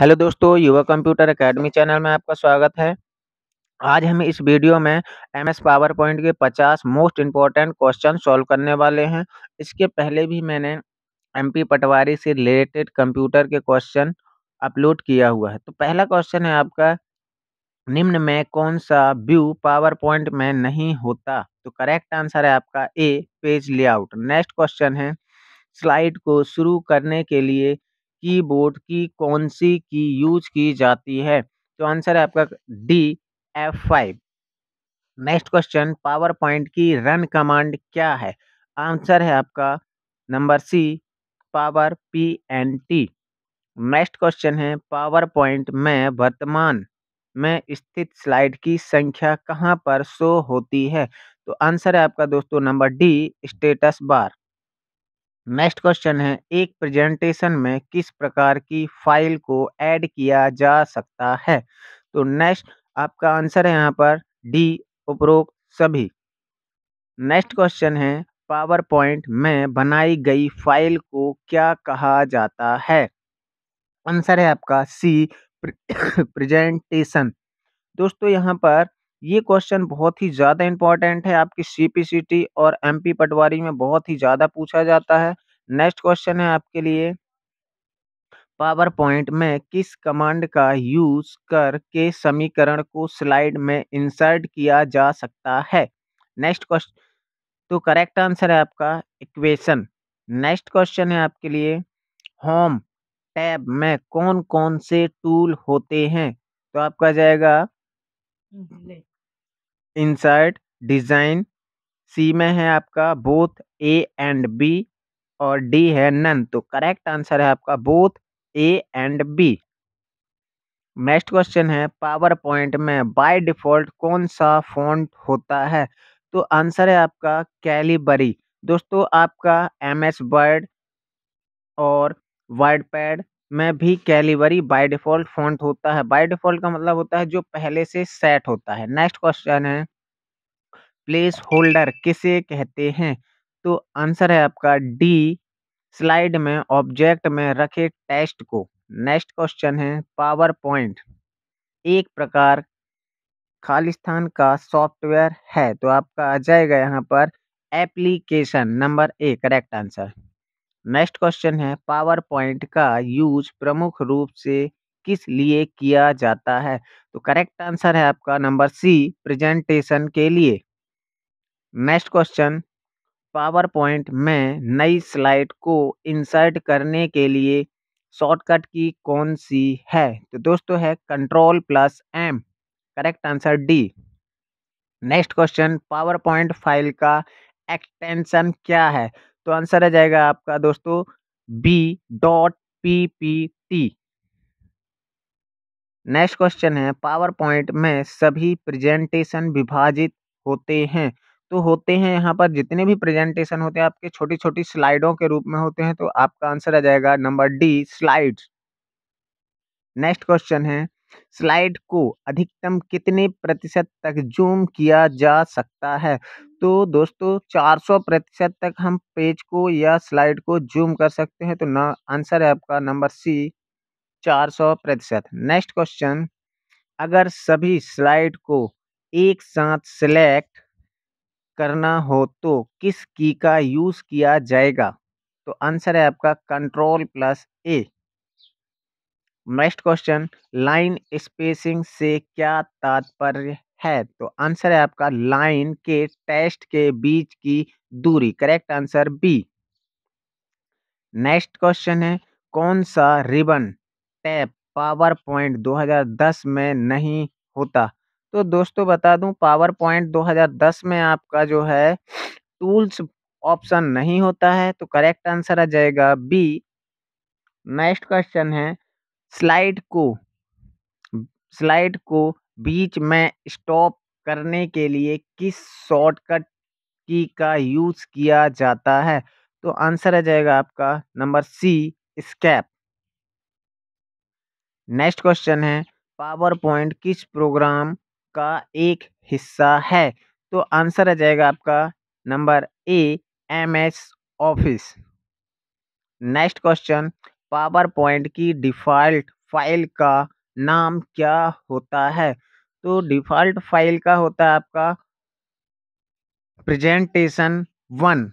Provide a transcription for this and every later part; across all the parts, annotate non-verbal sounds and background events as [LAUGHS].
Hello दोस्तों युवा computer academy channel में आपका स्वागत है आज हम इस वीडियो में एम एस पावर पॉइंट के 50 मोस्ट इम्पॉर्टेंट क्वेश्चन सॉल्व करने वाले हैं इसके पहले भी मैंने एम पी पटवारी से रिलेटेड कंप्यूटर के क्वेश्चन अपलोड किया हुआ है तो पहला क्वेश्चन है आपका निम्न में कौन सा व्यू पावर पॉइंट में नहीं होता तो करेक्ट आंसर है आपका A page layout next question है स्लाइड को शुरू करने के लिए कीबोर्ड की कौन सी की यूज की जाती है तो आंसर है आपका D F five next question PowerPoint की रन कमांड क्या है आंसर है आपका number C power P N T next question है पावर पॉइंट में वर्तमान में स्थित स्लाइड की संख्या कहाँ पर शो होती है तो आंसर है आपका दोस्तों number D status bar next question है एक प्रेजेंटेशन में किस प्रकार की फाइल को ऐड किया जा सकता है तो नेक्स्ट आपका आंसर है यहाँ पर डी उपरोक्त सभी नेक्स्ट क्वेश्चन है पावर पॉइंट में बनाई गई फाइल को क्या कहा जाता है आंसर है आपका सी [COUGHS] प्रेजेंटेशन दोस्तों यहाँ पर ये क्वेश्चन बहुत ही ज्यादा इंपॉर्टेंट है आपकी सीपीसीटी और एमपी पटवारी में बहुत ही ज्यादा पूछा जाता है नेक्स्ट क्वेश्चन है आपके लिए पावर पॉइंट में किस कमांड का यूज करके समीकरण को स्लाइड में इंसर्ट किया जा सकता है नेक्स्ट क्वेश्चन तो करेक्ट आंसर है आपका इक्वेशन नेक्स्ट क्वेश्चन है आपके लिए होम टैब में कौन कौन से टूल होते हैं तो आपका जाएगा हम्म, इंसर्ट डिज़ाइन सी में है आपका बोथ ए एंड बी और डी है नन तो करेक्ट आंसर है आपका both A and B next question है पावर पॉइंट में बाय डिफॉल्ट कौन सा फॉन्ट होता है तो आंसर है आपका कैलीबरी दोस्तों आपका एम एस वर्ड और वर्ड पैड में भी कैलिवरी बाय डिफ़ॉल्ट फ़ॉन्ट होता है। बाय डिफ़ॉल्ट का मतलब होता है जो पहले से सेट होता है। नेक्स्ट क्वेश्चन है प्लेस होल्डर किसे कहते हैं? तो आंसर है आपका डी स्लाइड में ऑब्जेक्ट में रखे टेक्स्ट को। नेक्स्ट क्वेश्चन है पावर पॉइंट एक प्रकार खालिस्तान का सॉफ्टवेयर है तो आपका आ जाएगा यहाँ पर application number A correct answer. Next question है पावर पॉइंट का यूज प्रमुख रूप से किस लिए किया जाता है तो करेक्ट आंसर है आपका नंबर सी प्रेजेंटेशन के लिए नेक्स्ट क्वेश्चन पावर पॉइंट में नई स्लाइड को इंसर्ट करने के लिए शॉर्टकट की कौन सी है तो दोस्तों है control plus M correct answer D next question PowerPoint file का एक्सटेंशन क्या है तो आंसर आ जाएगा आपका दोस्तों B dot P P T next question है पावर पॉइंट में सभी प्रेजेंटेशन विभाजित होते हैं तो होते हैं यहाँ पर जितने भी प्रेजेंटेशन होते हैं आपके छोटी छोटी स्लाइडों के रूप में होते हैं तो आपका आंसर आ जाएगा number D slides next question है स्लाइड को अधिकतम कितने प्रतिशत तक जूम किया जा सकता है तो दोस्तों 400 प्रतिशत तक हम पेज को या स्लाइड को जूम कर सकते हैं तो ना आंसर है आपका नंबर सी 400 प्रतिशत नेक्स्ट क्वेश्चन अगर सभी स्लाइड को एक साथ सिलेक्ट करना हो तो किस की का यूज़ किया जाएगा तो आंसर है आपका control plus A next question line spacing से क्या तात्पर्य है तो आंसर है आपका लाइन के टेस्ट के बीच की दूरी correct answer B next question है कौन सा रिबन टैप पावर पॉइंट 2010 में नहीं होता तो दोस्तों बता दूं पावर पॉइंट 2010 में आपका जो है टूल्स ऑप्शन नहीं होता है तो करेक्ट आंसर आ जाएगा बी नेक्स्ट क्वेश्चन है स्लाइड को स्लाइड को बीच में स्टॉप करने के लिए किस शॉर्टकट की का यूज़ किया जाता है तो आंसर आ जाएगा आपका number C escape next question है पावर पॉइंट किस प्रोग्राम का एक हिस्सा है तो आंसर आ जाएगा आपका number A M S Office next question PowerPoint की डिफ़ॉल्ट फाइल का नाम क्या होता है तो डिफ़ॉल्ट फाइल का होता है आपका प्रेजेंटेशन वन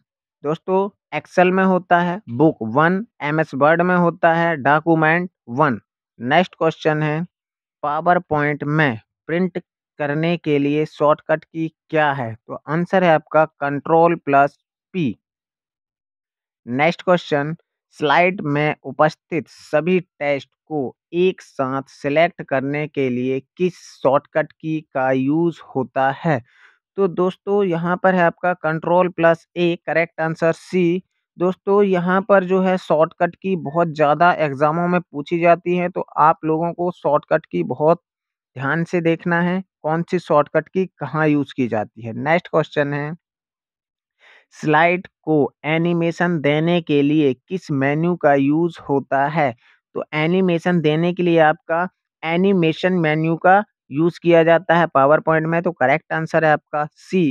दोस्तों एक्सेल में होता है book one M S Word में होता है डॉक्यूमेंट वन नेक्स्ट क्वेश्चन है पावर पॉइंट में प्रिंट करने के लिए शॉर्टकट की क्या है तो आंसर है आपका control plus P next question slide में उपस्थित सभी टेस्ट को एक साथ सेलेक्ट करने के लिए किस शॉर्टकट की का यूज़ होता है तो दोस्तों यहाँ पर है आपका control plus A correct answer C दोस्तों यहाँ पर जो है शॉर्टकट की बहुत ज़्यादा एग्ज़ामों में पूछी जाती है तो आप लोगों को शॉर्टकट की बहुत ध्यान से देखना है कौन सी शॉर्टकट की कहाँ यूज़ की जाती है नेक्स्ट क्वेश्चन है स्लाइड को एनिमेशन देने के लिए किस मेन्यू का यूज़ होता है तो एनिमेशन देने के लिए आपका एनिमेशन मेन्यू का यूज़ किया जाता है पावर पॉइंट में तो करेक्ट आंसर है आपका सी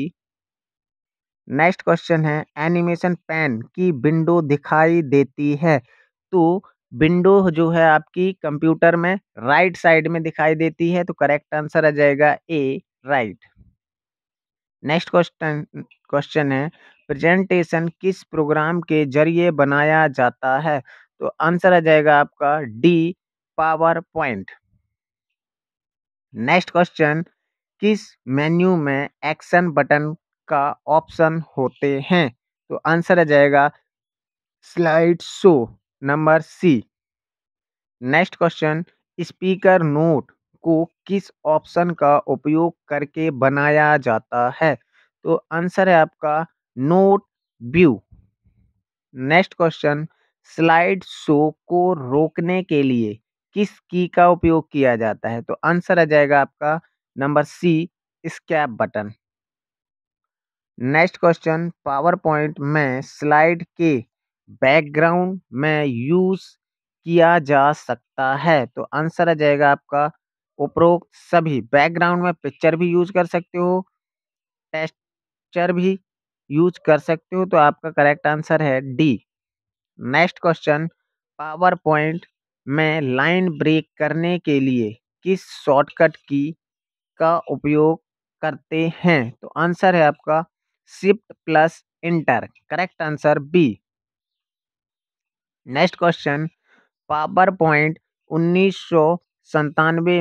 नेक्स्ट क्वेश्चन है एनिमेशन पेन की विंडो दिखाई देती है तो विंडो जो है आपकी कंप्यूटर में राइट साइड में दिखाई देती है तो करेक्ट आंसर आ जाएगा A right next question question है प्रेजेंटेशन किस प्रोग्राम के जरिए बनाया जाता है तो आंसर आ जाएगा आपका D PowerPoint next question किस मेन्यू में एक्शन बटन का ऑप्शन होते हैं तो आंसर आ जाएगा slide show number C next question speaker note को किस ऑप्शन का उपयोग करके बनाया जाता है तो आंसर है आपका note view next question slide show को रोकने के लिए किस की का उपयोग किया जाता है तो आंसर आ जाएगा आपका number C escape button next question PowerPoint में स्लाइड के बैकग्राउंड में यूज किया जा सकता है तो आंसर आ जाएगा आपका उपरोक्त सभी बैकग्राउंड में पिक्चर भी यूज कर सकते हो टेक्स्चर भी यूज कर सकते हो तो आपका करेक्ट आंसर है D next question PowerPoint में लाइन ब्रेक करने के लिए किस शॉर्टकट की का उपयोग करते हैं तो आंसर है आपका shift plus enter correct answer B next question PowerPoint उन्नीस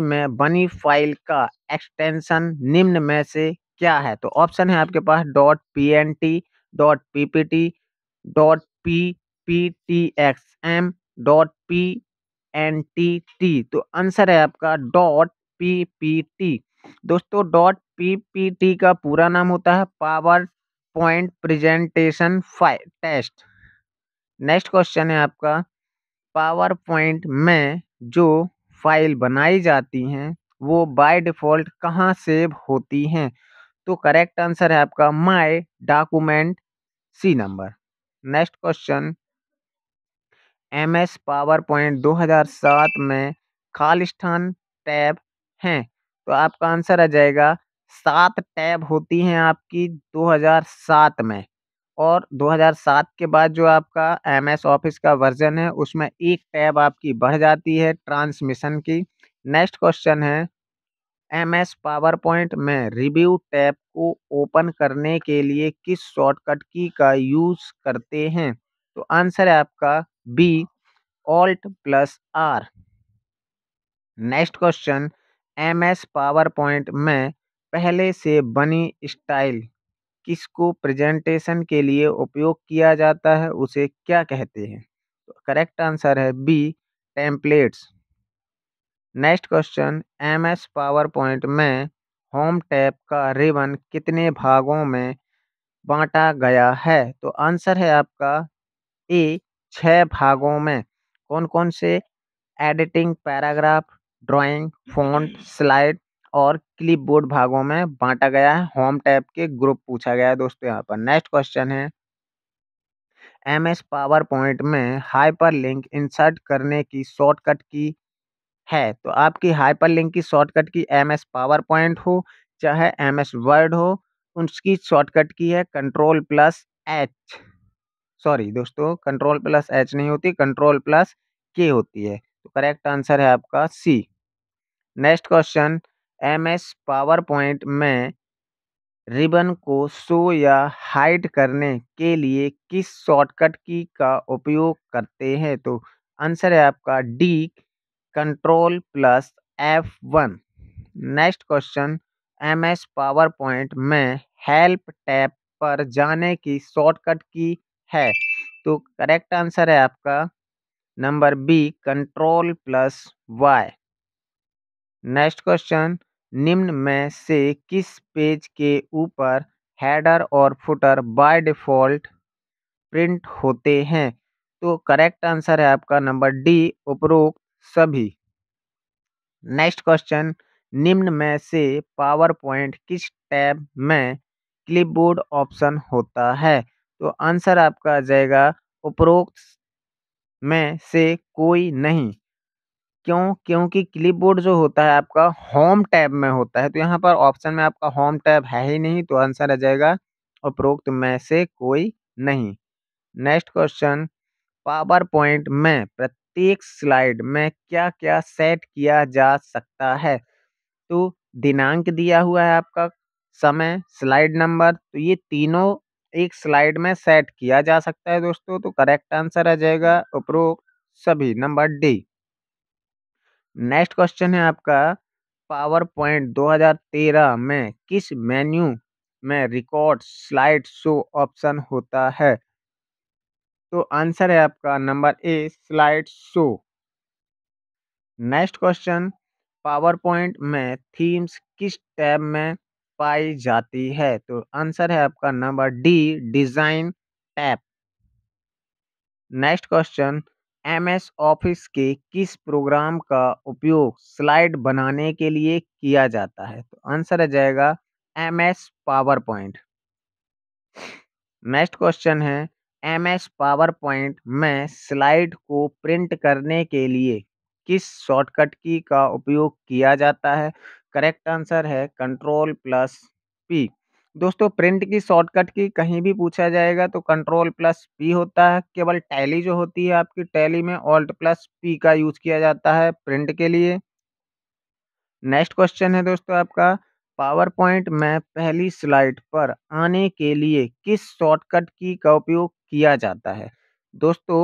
में बनी फाइल का एक्सटेंशन निम्न में से क्या है तो ऑप्शन है आपके हम्म। पास dot P N T dot P P T dot P P T X M dot P N T T तो आंसर है आपका डॉट पी पी टी दोस्तों डॉट पी पी टी का पूरा नाम होता है power PowerPoint presentation test next question है आपका पावर पॉइंट में जो फाइल बनाई जाती हैं वो बाय डिफ़ॉल्ट कहाँ सेव होती हैं तो करेक्ट आंसर है आपका my document C number next question M S PowerPoint दो हजार सात में खालिस्थान टैब हैं तो आपका आंसर आ जाएगा सात टैब होती हैं आपकी 2007 में और 2007 के बाद जो आपका एम एस ऑफिस का वर्जन है उसमें एक टैब आपकी बढ़ जाती है ट्रांसमिशन की नेक्स्ट क्वेश्चन है एम एस पावर पॉइंट में रिव्यू टैब को ओपन करने के लिए किस शॉर्टकट की का यूज़ करते हैं तो आंसर है आपका B alt plus R next question M S PowerPoint में पहले से बनी स्टाइल किसको प्रेजेंटेशन के लिए उपयोग किया जाता है उसे क्या कहते हैं तो करेक्ट आंसर है B templates next question M S PowerPoint में होम टैप का रिबन कितने भागों में बांटा गया है तो आंसर है आपका ए छः भागों में कौन कौन से editing paragraph drawing font slide और क्लिपबोर्ड भागों में बांटा गया है होम टैप के ग्रुप पूछा गया है दोस्तों यहाँ पर नेक्स्ट क्वेश्चन है एम एस पावर पॉइंट में हाइपर लिंक इंसर्ट करने की शॉर्टकट की है तो आपकी हाइपरलिंक की शॉर्टकट की एम एस पावर पॉइंट हो चाहे एम एस वर्ड हो उसकी शॉर्टकट की है कंट्रोल प्लस एच सॉरी दोस्तों कंट्रोल प्लस एच नहीं होती कंट्रोल प्लस के होती है तो करेक्ट आंसर है आपका C next question M S PowerPoint में रिबन को शो या हाइड करने के लिए किस शॉर्टकट की का उपयोग करते हैं तो आंसर है आपका D control plus F one next question M S PowerPoint में हेल्प टैप पर जाने की शॉर्टकट की है तो करेक्ट आंसर है आपका number B control plus Y next question निम्न में से किस पेज के ऊपर हेडर और फुटर बाय डिफ़ॉल्ट प्रिंट होते हैं तो करेक्ट आंसर है आपका नंबर डी उपरोक्त सभी नेक्स्ट क्वेश्चन निम्न में से पावर पॉइंट किस टैब में क्लिपबोर्ड ऑप्शन होता है तो आंसर आपका आ जाएगा उपरोक्त में से कोई नहीं क्यों क्योंकि क्लिपबोर्ड जो होता है आपका होम टैब में होता है तो यहाँ पर ऑप्शन में आपका होम टैब है ही नहीं तो आंसर आ जाएगा उपरोक्त में से कोई नहीं नेक्स्ट क्वेश्चन पावर पॉइंट में प्रत्येक प्रत्येक स्लाइड में क्या क्या सेट किया जा सकता है तो दिनांक दिया हुआ है आपका समय स्लाइड नंबर तो ये तीनों एक स्लाइड में सेट किया जा सकता है दोस्तों तो करेक्ट आंसर आ जाएगा उपरोक्त सभी नंबर डी नेक्स्ट क्वेश्चन है आपका पावर पॉइंट 2013 में किस मेन्यू में रिकॉर्ड स्लाइड शो ऑप्शन होता है तो आंसर है आपका number A slide show next question PowerPoint में थीम्स किस टैब में पाई जाती है तो आंसर है आपका number D design tab next question MS office के किस प्रोग्राम का उपयोग स्लाइड बनाने के लिए किया जाता है तो आंसर आ जाएगा MS PowerPoint next question है एमएस पावरपॉइंट में स्लाइड को प्रिंट करने के लिए किस शॉर्टकट की का उपयोग किया जाता है करेक्ट आंसर है कंट्रोल प्लस पी दोस्तों प्रिंट की शॉर्टकट की कहीं भी पूछा जाएगा तो कंट्रोल प्लस पी होता है केवल टैली जो होती है आपकी टैली में ऑल्ट प्लस पी का यूज किया जाता है प्रिंट के लिए नेक्स्ट क्वेश्चन है दोस्तों आपका पावर पॉइंट में पहली स्लाइड पर आने के लिए किस शॉर्टकट की का उपयोग किया जाता है दोस्तों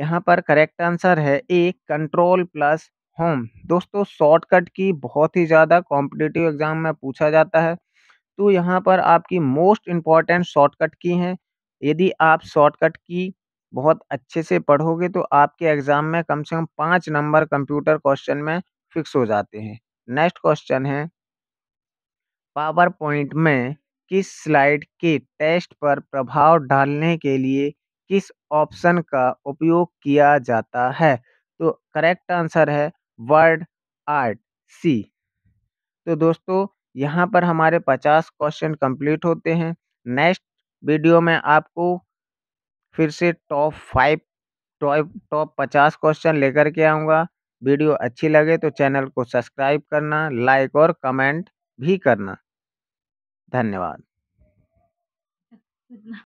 यहाँ पर करेक्ट आंसर है ए कंट्रोल प्लस होम दोस्तों शॉर्टकट की बहुत ही ज़्यादा कॉम्पिटिटिव एग्जाम में पूछा जाता है तो यहाँ पर आपकी मोस्ट इम्पॉर्टेंट शॉर्टकट की हैं यदि आप शॉर्टकट की बहुत अच्छे से पढ़ोगे तो आपके एग्ज़ाम में कम से कम पाँच नंबर कंप्यूटर क्वेश्चन में फिक्स हो जाते हैं नेक्स्ट क्वेश्चन है पावर पॉइंट में किस स्लाइड के टेस्ट पर प्रभाव डालने के लिए किस ऑप्शन का उपयोग किया जाता है तो करेक्ट आंसर है वर्ड आर्ट सी तो दोस्तों यहाँ पर हमारे 50 क्वेश्चन कंप्लीट होते हैं नेक्स्ट वीडियो में आपको फिर से टॉप फाइव टॉप टॉप पचास क्वेश्चन लेकर के आऊँगा वीडियो अच्छी लगे तो चैनल को सब्सक्राइब करना लाइक और कमेंट भी करना धन्यवाद। [LAUGHS]